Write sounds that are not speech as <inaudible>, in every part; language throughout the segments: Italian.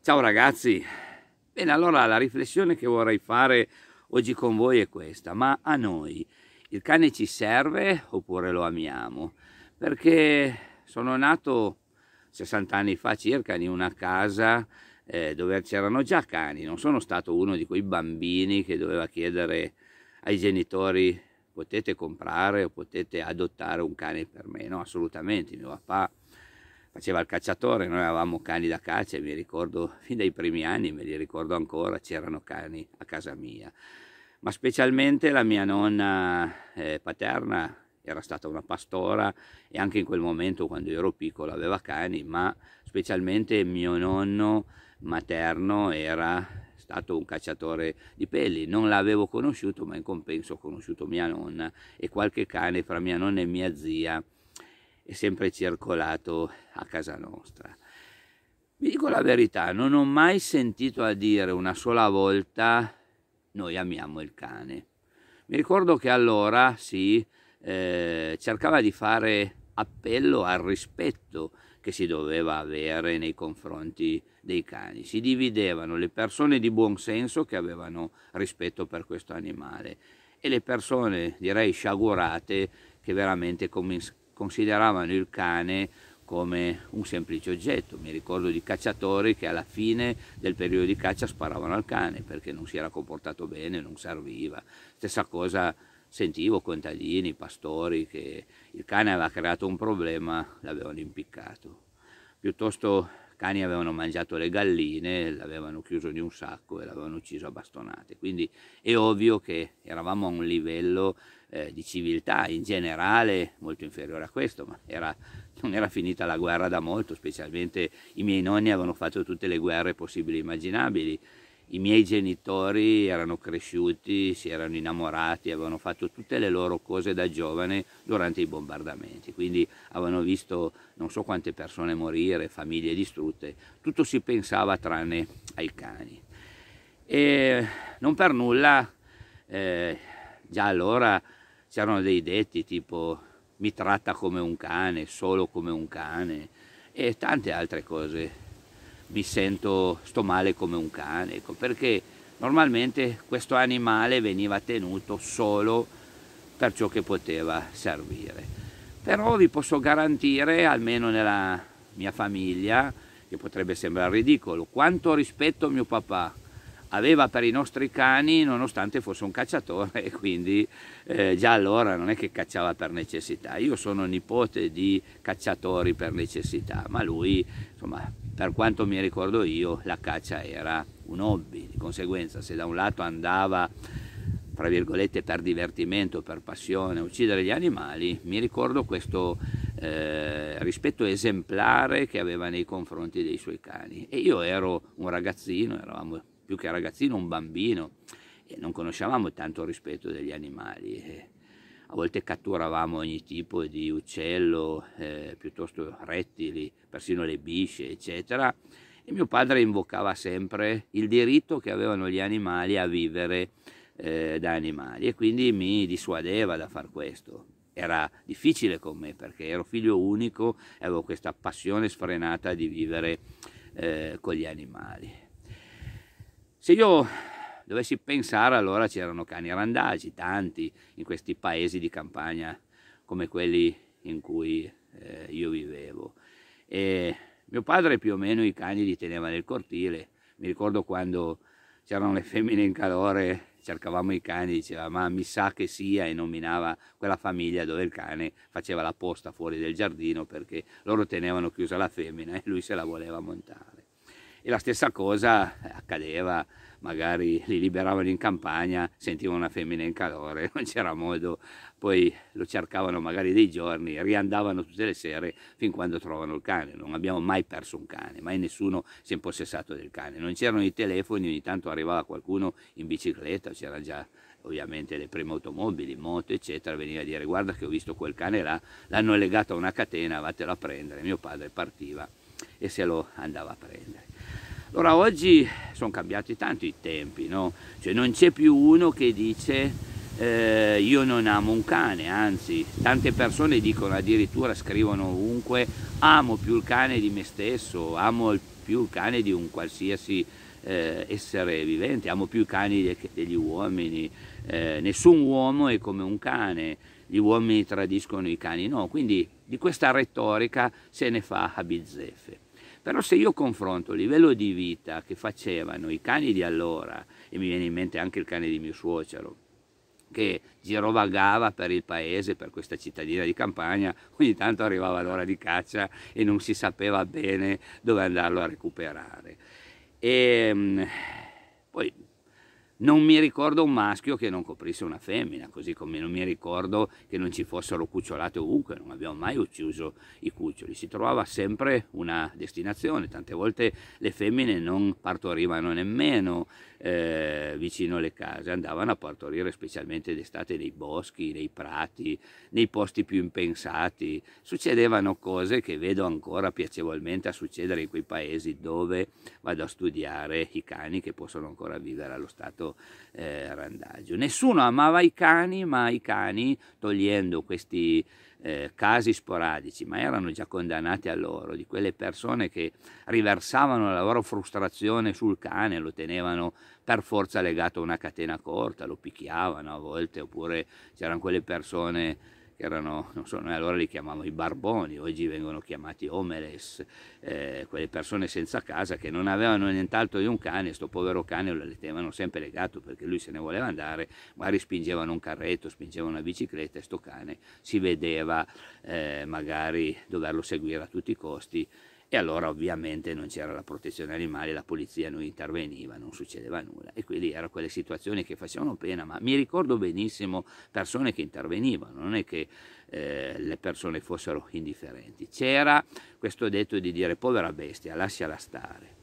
Ciao ragazzi! Bene, allora la riflessione che vorrei fare oggi con voi è questa, ma a noi il cane ci serve oppure lo amiamo? Perché sono nato 60 anni fa circa in una casa eh, dove c'erano già cani, non sono stato uno di quei bambini che doveva chiedere ai genitori potete comprare o potete adottare un cane per me, no assolutamente, mio papà faceva il cacciatore, noi avevamo cani da caccia, e mi ricordo fin dai primi anni, me li ricordo ancora, c'erano cani a casa mia. Ma specialmente la mia nonna eh, paterna era stata una pastora e anche in quel momento quando ero piccolo aveva cani, ma specialmente mio nonno materno era stato un cacciatore di pelli, non l'avevo conosciuto ma in compenso ho conosciuto mia nonna e qualche cane fra mia nonna e mia zia è sempre circolato a casa nostra. Vi dico la verità, non ho mai sentito a dire una sola volta noi amiamo il cane. Mi ricordo che allora si sì, eh, cercava di fare appello al rispetto che si doveva avere nei confronti dei cani. Si dividevano le persone di buon senso che avevano rispetto per questo animale e le persone, direi, sciagurate che veramente com- consideravano il cane come un semplice oggetto. Mi ricordo di cacciatori che alla fine del periodo di caccia sparavano al cane perché non si era comportato bene, non serviva. Stessa cosa sentivo contadini, pastori che il cane aveva creato un problema, l'avevano impiccato. Piuttosto cani avevano mangiato le galline, l'avevano chiuso di un sacco e l'avevano ucciso a bastonate. Quindi è ovvio che eravamo a un livello eh, di civiltà in generale molto inferiore a questo, ma era, non era finita la guerra da molto, specialmente i miei nonni avevano fatto tutte le guerre possibili e immaginabili, i miei genitori erano cresciuti, si erano innamorati, avevano fatto tutte le loro cose da giovane durante i bombardamenti, quindi avevano visto non so quante persone morire, famiglie distrutte, tutto si pensava tranne ai cani. E non per nulla, eh, già allora c'erano dei detti tipo mi tratta come un cane, solo come un cane e tante altre cose. Mi sento, sto male come un cane, ecco, perché normalmente questo animale veniva tenuto solo per ciò che poteva servire. Però vi posso garantire, almeno nella mia famiglia, che potrebbe sembrare ridicolo, quanto rispetto mio papà aveva per i nostri cani nonostante fosse un cacciatore <laughs> e quindi eh, già allora non è che cacciava per necessità. Io sono nipote di cacciatori per necessità, ma lui insomma per quanto mi ricordo io la caccia era un hobby, di conseguenza se da un lato andava tra virgolette per divertimento, per passione, uccidere gli animali, mi ricordo questo eh, rispetto esemplare che aveva nei confronti dei suoi cani. E io ero un ragazzino, eravamo più che ragazzino, un bambino, e non conoscevamo tanto il rispetto degli animali. Eh. A volte catturavamo ogni tipo di uccello, eh, piuttosto rettili, persino le bisce, eccetera. E mio padre invocava sempre il diritto che avevano gli animali a vivere eh, da animali e quindi mi dissuadeva da far questo. Era difficile con me perché ero figlio unico e avevo questa passione sfrenata di vivere eh, con gli animali. Se io dovessi pensare, allora c'erano cani randagi, tanti, in questi paesi di campagna come quelli in cui eh, io vivevo. E mio padre più o meno i cani li teneva nel cortile. Mi ricordo quando c'erano le femmine in calore, cercavamo i cani, diceva ma mi sa che sia e nominava quella famiglia dove il cane faceva la posta fuori del giardino perché loro tenevano chiusa la femmina e lui se la voleva montare e la stessa cosa accadeva magari li liberavano in campagna, sentivano una femmina in calore, <laughs> non c'era modo, poi lo cercavano magari dei giorni, riandavano tutte le sere fin quando trovano il cane, non abbiamo mai perso un cane, mai nessuno si è impossessato del cane, non c'erano i telefoni, ogni tanto arrivava qualcuno in bicicletta, c'era già ovviamente le prime automobili, moto eccetera, veniva a dire guarda che ho visto quel cane là, l'hanno legato a una catena, vatelo a prendere, mio padre partiva e se lo andava a prendere. Allora oggi sono cambiati tanto i tempi, no? cioè, non c'è più uno che dice eh, io non amo un cane, anzi tante persone dicono addirittura, scrivono ovunque amo più il cane di me stesso, amo più il cane di un qualsiasi eh, essere vivente, amo più i cani de degli uomini, eh, nessun uomo è come un cane, gli uomini tradiscono i cani no, quindi di questa retorica se ne fa a bizzeffe. Però se io confronto il livello di vita che facevano i cani di allora, e mi viene in mente anche il cane di mio suocero, che girovagava per il paese, per questa cittadina di campagna, ogni tanto arrivava l'ora di caccia e non si sapeva bene dove andarlo a recuperare. E, ehm, poi non mi ricordo un maschio che non coprisse una femmina, così come non mi ricordo che non ci fossero cucciolate ovunque, non abbiamo mai ucciso i cuccioli, si trovava sempre una destinazione, tante volte le femmine non partorivano nemmeno eh, vicino alle case, andavano a partorire specialmente d'estate nei boschi, nei prati, nei posti più impensati, succedevano cose che vedo ancora piacevolmente a succedere in quei paesi dove vado a studiare i cani che possono ancora vivere allo stato eh, randaggio. Nessuno amava i cani, ma i cani, togliendo questi eh, casi sporadici, ma erano già condannati a loro, di quelle persone che riversavano la loro frustrazione sul cane, lo tenevano per forza legato a una catena corta, lo picchiavano a volte, oppure c'erano quelle persone erano, non so, noi allora li chiamavamo i barboni, oggi vengono chiamati homeless, eh, quelle persone senza casa che non avevano nient'altro di un cane, sto povero cane lo tenevano sempre legato perché lui se ne voleva andare, magari spingevano un carretto, spingevano una bicicletta e sto cane si vedeva eh, magari doverlo seguire a tutti i costi e allora ovviamente non c'era la protezione animale, la polizia non interveniva, non succedeva nulla. E quindi erano quelle situazioni che facevano pena, ma mi ricordo benissimo persone che intervenivano, non è che eh, le persone fossero indifferenti. C'era questo detto di dire povera bestia, lasciala stare.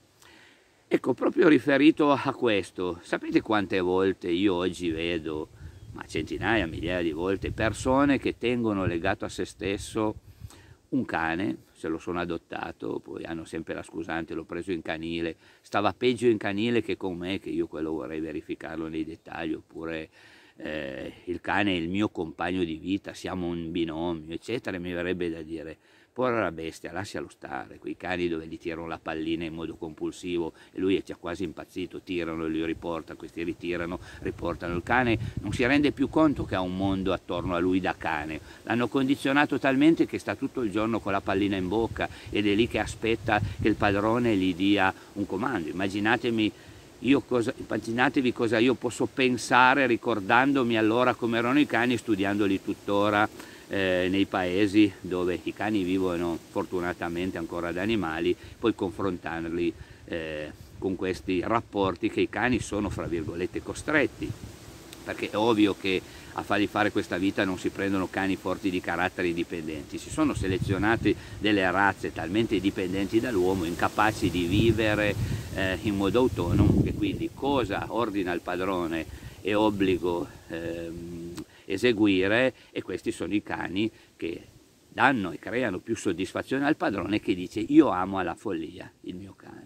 Ecco, proprio riferito a questo, sapete quante volte io oggi vedo, ma centinaia, migliaia di volte, persone che tengono legato a se stesso un cane, se lo sono adottato, poi hanno sempre la scusante, l'ho preso in canile, stava peggio in canile che con me, che io quello vorrei verificarlo nei dettagli, oppure eh, il cane è il mio compagno di vita, siamo un binomio, eccetera, mi verrebbe da dire, povera bestia, lascialo stare, quei cani dove gli tirano la pallina in modo compulsivo e lui è già quasi impazzito, tirano e li riporta, questi ritirano, riportano, il cane non si rende più conto che ha un mondo attorno a lui da cane, l'hanno condizionato talmente che sta tutto il giorno con la pallina in bocca ed è lì che aspetta che il padrone gli dia un comando, immaginatemi cosa, immaginatevi cosa io posso pensare ricordandomi allora come erano i cani studiandoli tuttora eh, nei paesi dove i cani vivono fortunatamente ancora da animali, poi confrontarli eh, con questi rapporti che i cani sono fra virgolette costretti, perché è ovvio che a fargli fare questa vita non si prendono cani forti di carattere indipendenti, si sono selezionate delle razze talmente dipendenti dall'uomo, incapaci di vivere eh, in modo autonomo, che quindi cosa ordina il padrone e obbligo eh, eseguire e questi sono i cani che danno e creano più soddisfazione al padrone che dice io amo alla follia il mio cane.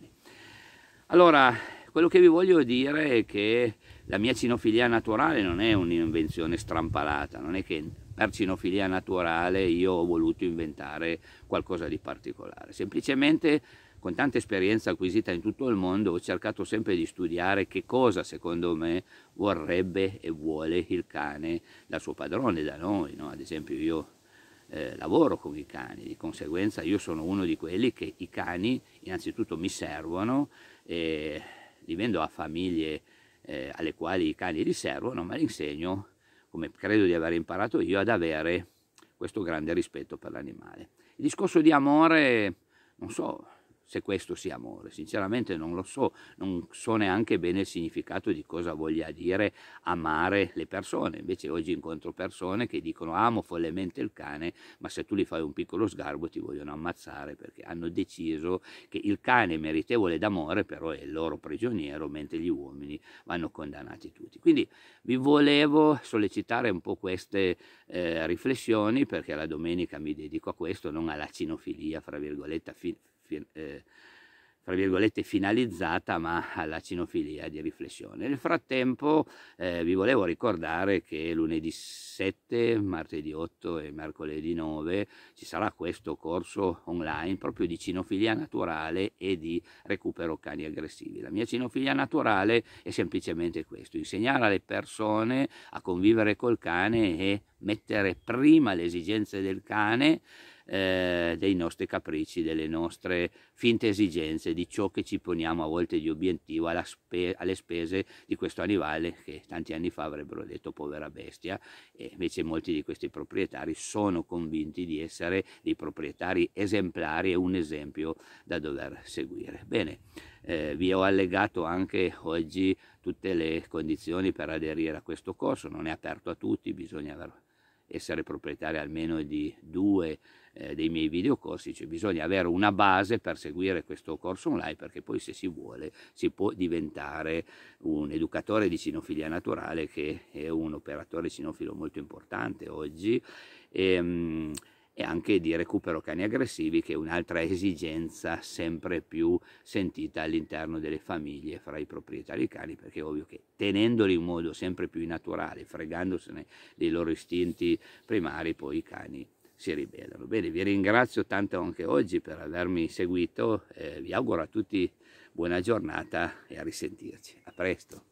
Allora, quello che vi voglio dire è che la mia cinofilia naturale non è un'invenzione strampalata, non è che per cinofilia naturale io ho voluto inventare qualcosa di particolare, semplicemente con tanta esperienza acquisita in tutto il mondo ho cercato sempre di studiare che cosa secondo me vorrebbe e vuole il cane dal suo padrone, da noi, no? ad esempio io eh, lavoro con i cani, di conseguenza io sono uno di quelli che i cani innanzitutto mi servono, eh, li vendo a famiglie eh, alle quali i cani riservano, ma li insegno, come credo di aver imparato io, ad avere questo grande rispetto per l'animale. Il discorso di amore, non so, se questo sia amore. Sinceramente non lo so, non so neanche bene il significato di cosa voglia dire amare le persone. Invece oggi incontro persone che dicono amo follemente il cane, ma se tu gli fai un piccolo sgarbo ti vogliono ammazzare perché hanno deciso che il cane è meritevole d'amore, però è il loro prigioniero, mentre gli uomini vanno condannati tutti. Quindi vi volevo sollecitare un po' queste eh, riflessioni perché la domenica mi dedico a questo, non alla cinofilia, fra virgolette, eh, tra virgolette finalizzata ma alla cinofilia di riflessione. Nel frattempo eh, vi volevo ricordare che lunedì 7, martedì 8 e mercoledì 9 ci sarà questo corso online proprio di cinofilia naturale e di recupero cani aggressivi. La mia cinofilia naturale è semplicemente questo, insegnare alle persone a convivere col cane e mettere prima le esigenze del cane eh, dei nostri capricci, delle nostre finte esigenze, di ciò che ci poniamo a volte di obiettivo spe alle spese di questo animale che tanti anni fa avrebbero detto povera bestia e invece molti di questi proprietari sono convinti di essere dei proprietari esemplari e un esempio da dover seguire. Bene, eh, vi ho allegato anche oggi tutte le condizioni per aderire a questo corso, non è aperto a tutti, bisogna aver essere proprietario almeno di due eh, dei miei videocorsi, cioè bisogna avere una base per seguire questo corso online perché poi se si vuole si può diventare un educatore di cinofilia naturale che è un operatore cinofilo molto importante oggi. E, ehm, mh, e anche di recupero cani aggressivi che è un'altra esigenza sempre più sentita all'interno delle famiglie fra i proprietari cani perché è ovvio che tenendoli in modo sempre più naturale, fregandosene dei loro istinti primari, poi i cani si ribellano. Bene, vi ringrazio tanto anche oggi per avermi seguito, eh, vi auguro a tutti buona giornata e a risentirci. A presto.